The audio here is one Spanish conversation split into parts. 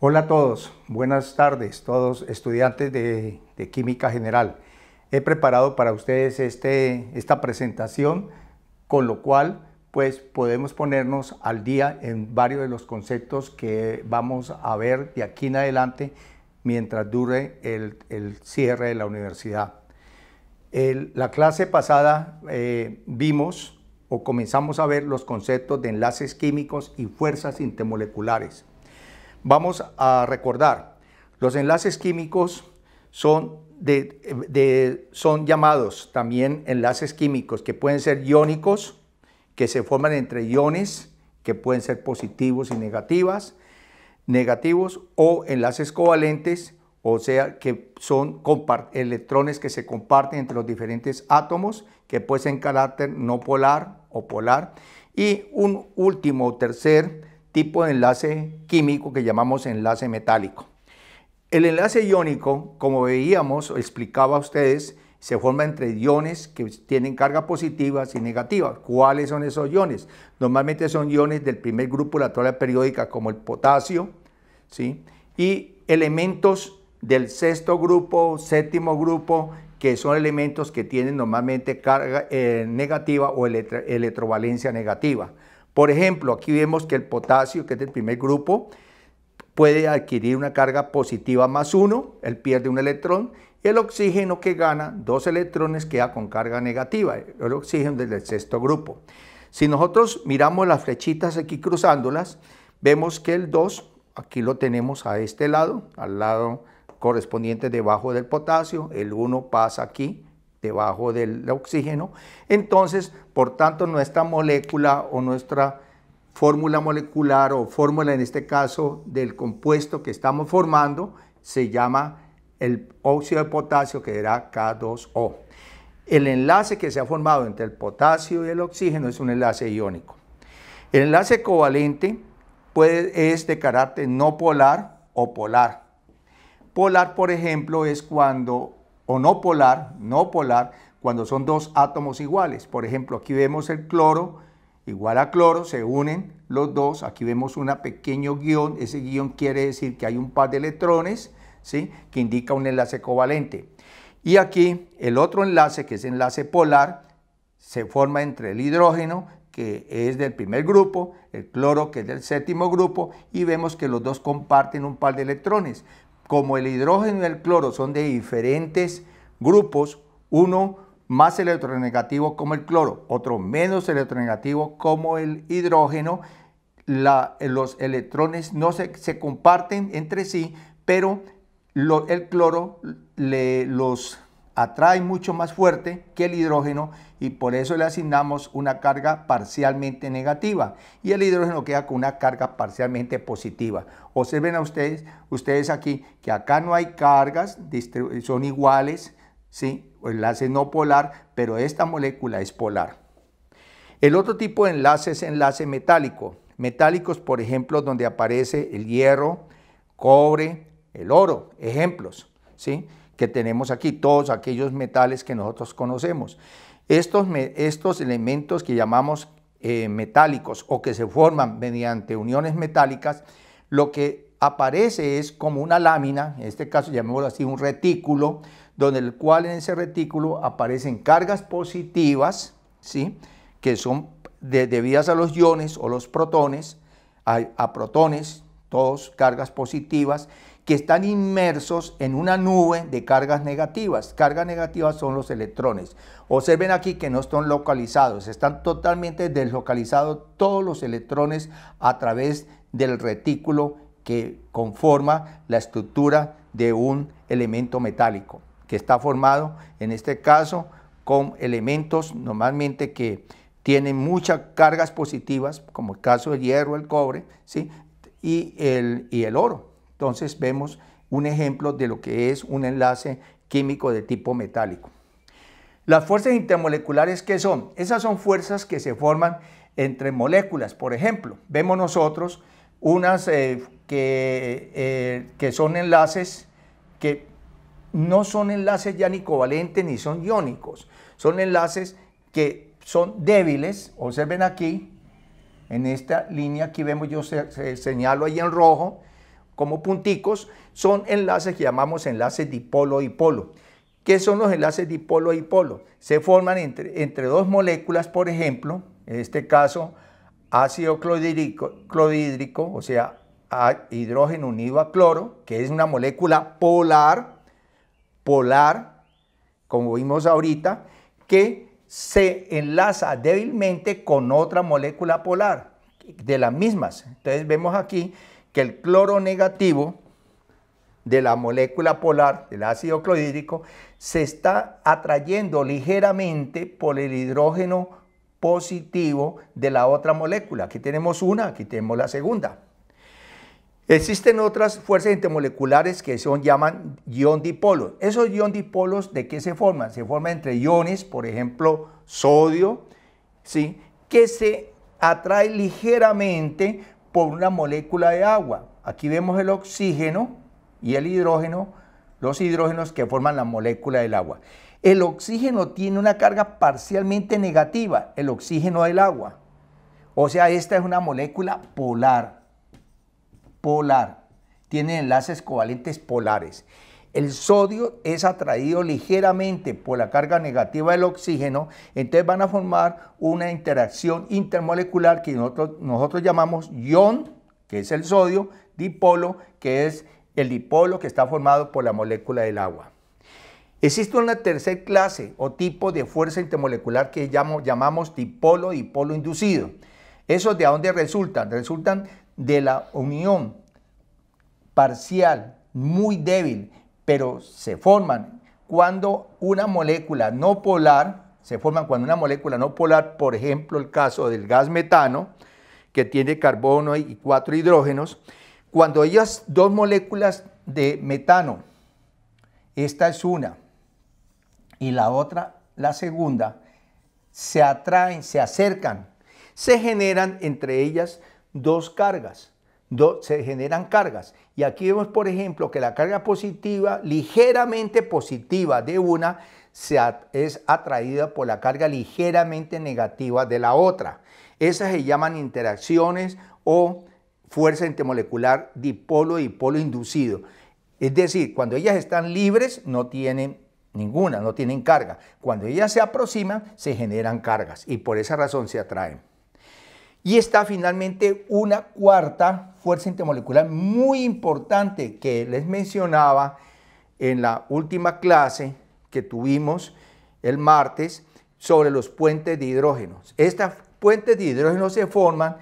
Hola a todos, buenas tardes, todos estudiantes de, Química General. He preparado para ustedes este, esta presentación, con lo cual pues podemos ponernos al día en varios de los conceptos que vamos a ver de aquí en adelante mientras dure el, cierre de la universidad. En la clase pasada eh, vimos o comenzamos a ver los conceptos de enlaces químicos y fuerzas intermoleculares. Vamos a recordar, los enlaces químicos son, llamados también enlaces químicos, que pueden ser iónicos, que se forman entre iones, que pueden ser positivos y negativas, negativos o enlaces covalentes, o sea, que son electrones que se comparten entre los diferentes átomos, que pueden ser en carácter no polar o polar. Y un último, tercer tipo de enlace químico que llamamos enlace metálico. El enlace iónico, como veíamos o explicaba a ustedes, se forma entre iones que tienen carga positivas y negativas. ¿Cuáles son esos iones? Normalmente son iones del primer grupo de la tabla periódica, como el potasio, ¿sí? y elementos del sexto grupo, séptimo grupo, que son elementos que tienen normalmente carga eh, negativa o electrovalencia negativa. Por ejemplo, aquí vemos que el potasio, que es del primer grupo, puede adquirir una carga positiva más uno, él pierde un electrón, y el oxígeno que gana dos electrones queda con carga negativa, el oxígeno del sexto grupo. Si nosotros miramos las flechitas aquí cruzándolas, vemos que el 2, aquí lo tenemos a este lado, al lado correspondiente debajo del potasio, el 1 pasa aquí, debajo del oxígeno. Entonces, por tanto, nuestra molécula o nuestra fórmula molecular o fórmula en este caso del compuesto que estamos formando se llama el óxido de potasio que era K2O. El enlace que se ha formado entre el potasio y el oxígeno es un enlace iónico. El enlace covalente puede, es de carácter no polar o polar. Polar, por ejemplo, es cuando o no polar, no polar, cuando son dos átomos iguales. Por ejemplo, aquí vemos el cloro igual a cloro, se unen los dos, aquí vemos un pequeño guión, ese guión quiere decir que hay un par de electrones, ¿sí? que indica un enlace covalente. Y aquí el otro enlace, que es enlace polar, se forma entre el hidrógeno, que es del primer grupo, el cloro, que es del séptimo grupo, y vemos que los dos comparten un par de electrones como el hidrógeno y el cloro son de diferentes grupos, uno más electronegativo como el cloro, otro menos electronegativo como el hidrógeno, los electrones no se, comparten entre sí, pero el cloro le, los atrae mucho más fuerte que el hidrógeno y por eso le asignamos una carga parcialmente negativa y el hidrógeno queda con una carga parcialmente positiva. Observen a ustedes, ustedes aquí que acá no hay cargas, son iguales, ¿sí? El enlace no polar, pero esta molécula es polar. El otro tipo de enlace es enlace metálico. Metálicos, por ejemplo, donde aparece el hierro, cobre, el oro, ejemplos, ¿sí? que tenemos aquí, todos aquellos metales que nosotros conocemos. Estos, estos elementos que llamamos eh, metálicos o que se forman mediante uniones metálicas, lo que aparece es como una lámina, en este caso llamémoslo así un retículo, donde el cual en ese retículo aparecen cargas positivas, ¿sí? que son debidas a los iones o los protones, a, a protones, todos cargas positivas, que están inmersos en una nube de cargas negativas. Cargas negativas son los electrones. Observen aquí que no están localizados, están totalmente deslocalizados todos los electrones a través del retículo que conforma la estructura de un elemento metálico, que está formado en este caso con elementos normalmente que tienen muchas cargas positivas, como el caso del hierro, el cobre ¿sí? y, el, y el oro. Entonces vemos un ejemplo de lo que es un enlace químico de tipo metálico. Las fuerzas intermoleculares, ¿qué son? Esas son fuerzas que se forman entre moléculas. Por ejemplo, vemos nosotros unas eh, eh, que, son enlaces que no son enlaces ya ni covalentes ni son iónicos. Son enlaces que son débiles. Observen aquí, en esta línea aquí vemos, yo señalo ahí en rojo, como punticos, son enlaces que llamamos enlaces dipolo-dipolo. ¿Qué son los enlaces dipolo-dipolo? Se forman entre, dos moléculas, por ejemplo, en este caso ácido clorhídrico, clorhídrico, o sea, hidrógeno unido a cloro, que es una molécula polar, polar, como vimos ahorita, que se enlaza débilmente con otra molécula polar de las mismas. Entonces vemos aquí que el cloro negativo de la molécula polar del ácido clorhídrico se está atrayendo ligeramente por el hidrógeno positivo de la otra molécula. Aquí tenemos una, aquí tenemos la segunda. Existen otras fuerzas intermoleculares que se llaman ion dipolos. ¿Esos iondipolos, dipolos de qué se forman? Se forman entre iones, por ejemplo, sodio, ¿sí? que se atrae ligeramente por una molécula de agua. Aquí vemos el oxígeno y el hidrógeno, los hidrógenos que forman la molécula del agua. El oxígeno tiene una carga parcialmente negativa, el oxígeno del agua. O sea, esta es una molécula polar, polar. Tiene enlaces covalentes polares el sodio es atraído ligeramente por la carga negativa del oxígeno, entonces van a formar una interacción intermolecular que nosotros, llamamos ion, que es el sodio, dipolo, que es el dipolo que está formado por la molécula del agua. Existe una tercera clase o tipo de fuerza intermolecular que llamamos, dipolo, dipolo inducido. ¿Eso de dónde resultan? Resultan de la unión parcial, muy débil, pero se forman cuando una molécula no polar, se forman cuando una molécula no polar, por ejemplo el caso del gas metano, que tiene carbono y cuatro hidrógenos, cuando ellas dos moléculas de metano, esta es una y la otra, la segunda, se atraen, se acercan, se generan entre ellas dos cargas se generan cargas. Y aquí vemos, por ejemplo, que la carga positiva, ligeramente positiva de una, se es atraída por la carga ligeramente negativa de la otra. Esas se llaman interacciones o fuerza intermolecular dipolo-dipolo inducido. Es decir, cuando ellas están libres no tienen ninguna, no tienen carga. Cuando ellas se aproximan se generan cargas y por esa razón se atraen. Y está finalmente una cuarta fuerza intermolecular muy importante que les mencionaba en la última clase que tuvimos el martes sobre los puentes de hidrógeno. Estas puentes de hidrógeno se forman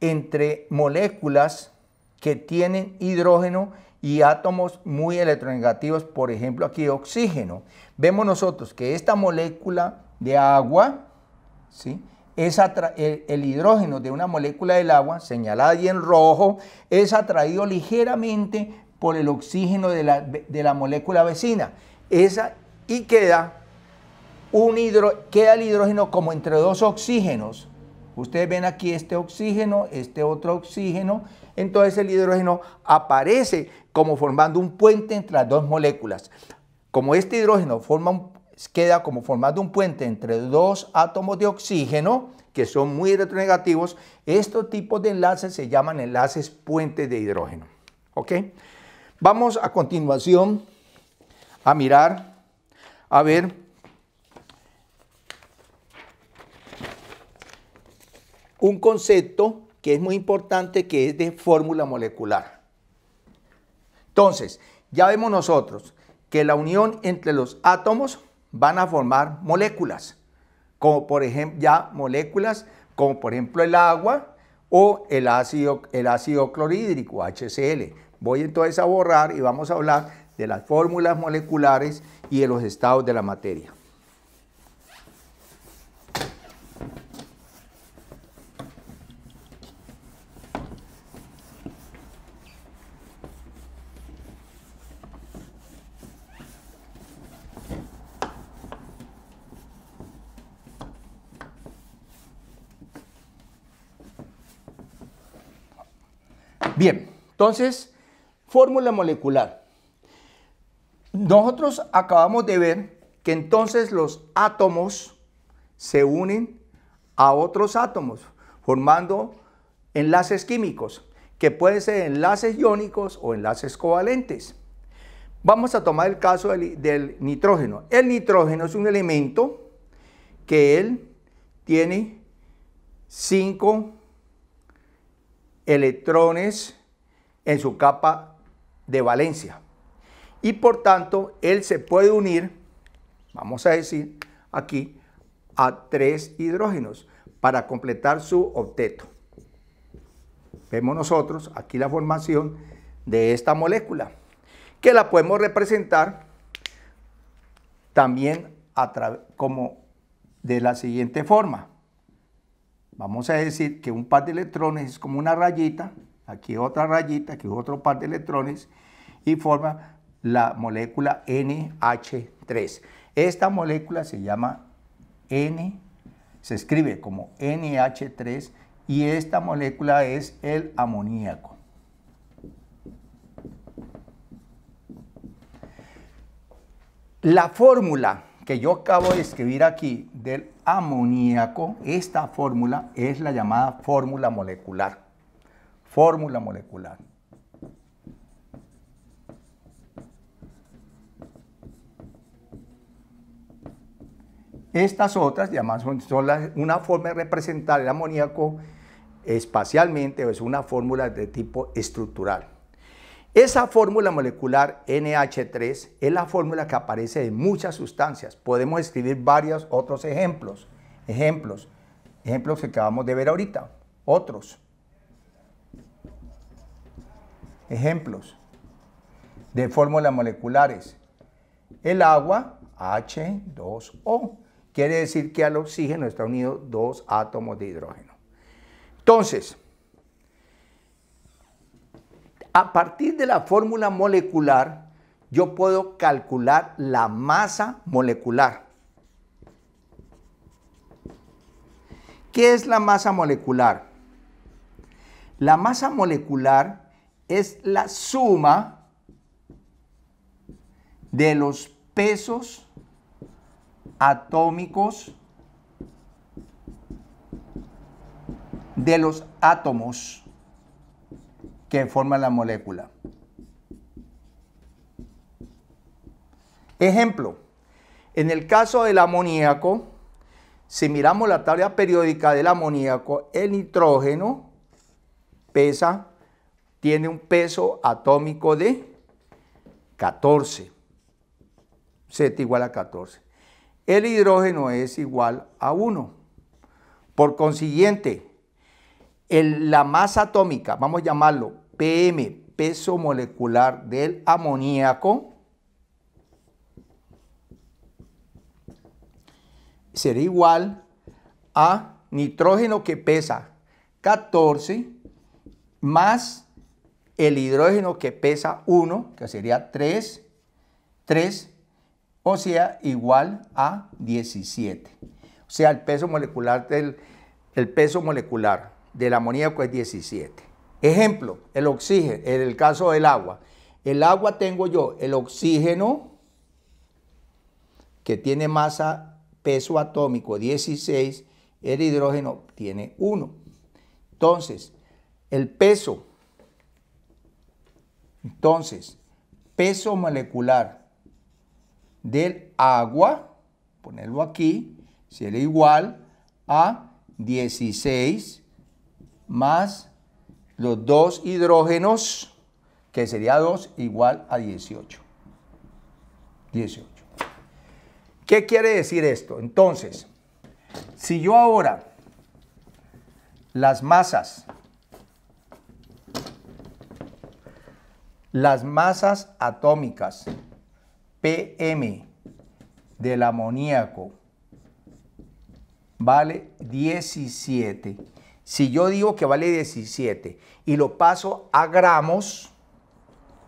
entre moléculas que tienen hidrógeno y átomos muy electronegativos, por ejemplo aquí oxígeno. Vemos nosotros que esta molécula de agua, ¿sí? el, hidrógeno de una molécula del agua, señalada ahí en rojo, es atraído ligeramente por el oxígeno de la, molécula vecina. Esa, y queda, un hidro, queda el hidrógeno como entre dos oxígenos. Ustedes ven aquí este oxígeno, este otro oxígeno. Entonces el hidrógeno aparece como formando un puente entre las dos moléculas. Como este hidrógeno forma un, queda como formando un puente entre dos átomos de oxígeno que son muy electronegativos. Estos tipos de enlaces se llaman enlaces puentes de hidrógeno. Vamos a continuación a mirar, a ver, un concepto que es muy importante que es de fórmula molecular. Entonces, ya vemos nosotros que la unión entre los átomos van a formar moléculas, como por ejemplo, ya moléculas como por ejemplo el agua o el ácido, el ácido clorhídrico, HCl. Voy entonces a borrar y vamos a hablar de las fórmulas moleculares y de los estados de la materia. Bien, entonces, fórmula molecular. Nosotros acabamos de ver que entonces los átomos se unen a otros átomos, formando enlaces químicos, que pueden ser enlaces iónicos o enlaces covalentes. Vamos a tomar el caso del, nitrógeno. El nitrógeno es un elemento que él tiene cinco electrones en su capa de valencia. Y por tanto, él se puede unir, vamos a decir aquí, a tres hidrógenos para completar su octeto. Vemos nosotros aquí la formación de esta molécula, que la podemos representar también a como de la siguiente forma. Vamos a decir que un par de electrones es como una rayita, aquí otra rayita, aquí otro par de electrones y forma la molécula NH3. Esta molécula se llama N, se escribe como NH3 y esta molécula es el amoníaco. La fórmula que yo acabo de escribir aquí del amoníaco, esta fórmula es la llamada fórmula molecular. Fórmula molecular. Estas otras, llamadas son, una forma de representar el amoníaco espacialmente, o es una fórmula de tipo estructural. Esa fórmula molecular NH3 es la fórmula que aparece en muchas sustancias. Podemos escribir varios otros ejemplos. Ejemplos. Ejemplos que acabamos de ver ahorita. Otros. Ejemplos de fórmulas moleculares. El agua, H2O, quiere decir que al oxígeno está unido dos átomos de hidrógeno. Entonces, a partir de la fórmula molecular, yo puedo calcular la masa molecular. ¿Qué es la masa molecular? La masa molecular es la suma de los pesos atómicos de los átomos que forma la molécula. Ejemplo, en el caso del amoníaco, si miramos la tabla periódica del amoníaco, el nitrógeno pesa, tiene un peso atómico de 14. Z igual a 14. El hidrógeno es igual a 1. Por consiguiente, la masa atómica, vamos a llamarlo PM, peso molecular del amoníaco, sería igual a nitrógeno que pesa 14 más el hidrógeno que pesa 1, que sería 3, 3, o sea, igual a 17. O sea, el peso molecular del el peso molecular del amoníaco es 17. Ejemplo, el oxígeno, en el caso del agua. El agua tengo yo el oxígeno que tiene masa, peso atómico 16, el hidrógeno tiene 1. Entonces, el peso, entonces, peso molecular del agua, ponerlo aquí, sería igual a 16 más los dos hidrógenos, que sería 2 igual a 18. 18. ¿Qué quiere decir esto? Entonces, si yo ahora las masas, las masas atómicas PM del amoníaco vale 17 si yo digo que vale 17 y lo paso a gramos,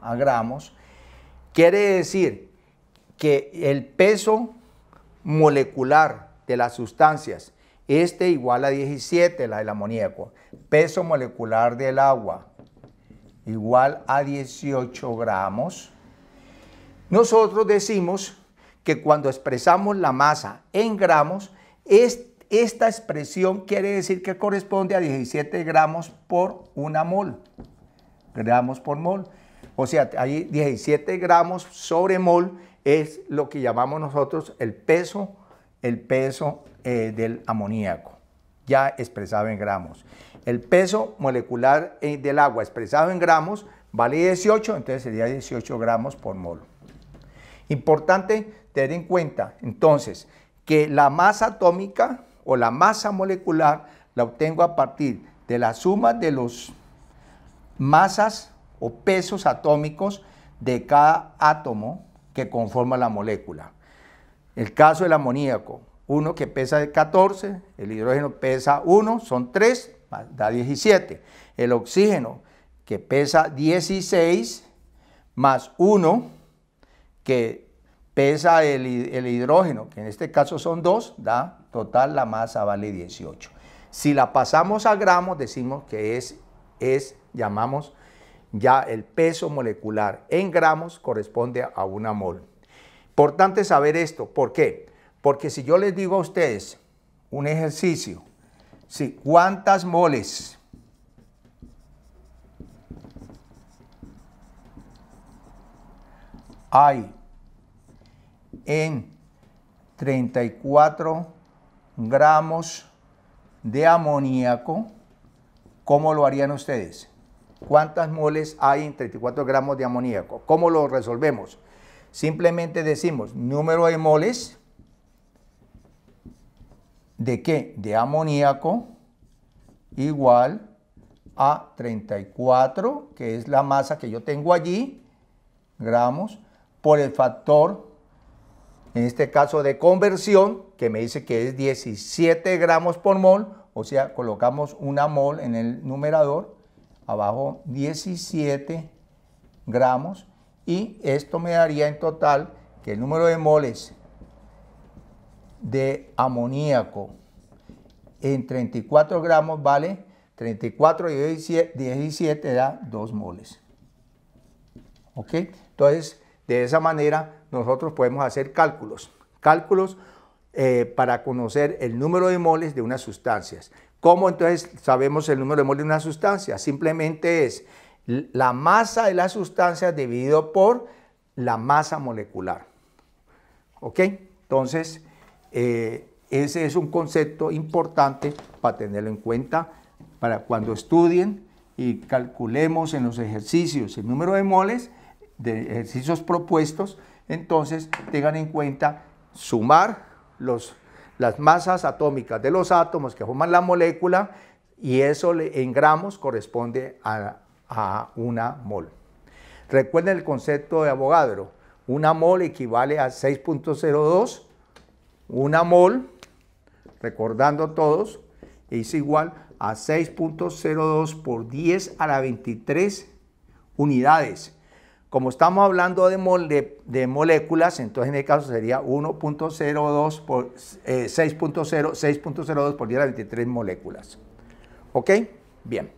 a gramos, quiere decir que el peso molecular de las sustancias, este igual a 17, la del amoníaco, peso molecular del agua igual a 18 gramos, nosotros decimos que cuando expresamos la masa en gramos, este esta expresión quiere decir que corresponde a 17 gramos por una mol. Gramos por mol. O sea, ahí 17 gramos sobre mol es lo que llamamos nosotros el peso, el peso eh, del amoníaco, ya expresado en gramos. El peso molecular eh, del agua expresado en gramos vale 18, entonces sería 18 gramos por mol. Importante tener en cuenta, entonces, que la masa atómica o la masa molecular la obtengo a partir de la suma de los masas o pesos atómicos de cada átomo que conforma la molécula. El caso del amoníaco, uno que pesa 14, el hidrógeno pesa 1, son 3, da 17. El oxígeno que pesa 16 más 1, que pesa el, hidrógeno, que en este caso son dos, da total la masa vale 18. Si la pasamos a gramos, decimos que es, es, llamamos ya el peso molecular en gramos corresponde a una mol. Importante saber esto, ¿por qué? Porque si yo les digo a ustedes un ejercicio, cuántas moles hay en 34 gramos de amoníaco, ¿cómo lo harían ustedes? ¿Cuántas moles hay en 34 gramos de amoníaco? ¿Cómo lo resolvemos? Simplemente decimos número de moles de qué? De amoníaco igual a 34, que es la masa que yo tengo allí, gramos, por el factor en este caso de conversión, que me dice que es 17 gramos por mol, o sea, colocamos una mol en el numerador, abajo 17 gramos, y esto me daría en total que el número de moles de amoníaco en 34 gramos vale 34 y 17, 17 da 2 moles. ¿Ok? Entonces, de esa manera nosotros podemos hacer cálculos, cálculos eh, para conocer el número de moles de unas sustancias. ¿Cómo entonces sabemos el número de moles de una sustancia? Simplemente es la masa de la sustancia dividido por la masa molecular. ¿Ok? Entonces, eh, ese es un concepto importante para tenerlo en cuenta para cuando estudien y calculemos en los ejercicios el número de moles, de ejercicios propuestos, entonces tengan en cuenta sumar los, las masas atómicas de los átomos que forman la molécula y eso en gramos corresponde a, una mol. Recuerden el concepto de Avogadro. Una mol equivale a 6.02. Una mol, recordando todos, es igual a 6.02 por 10 a la 23 unidades. Como estamos hablando de, de moléculas, entonces en el este caso sería 1.02 por 6.0, eh, 6.02 por 10 a 23 moléculas. ¿Ok? Bien.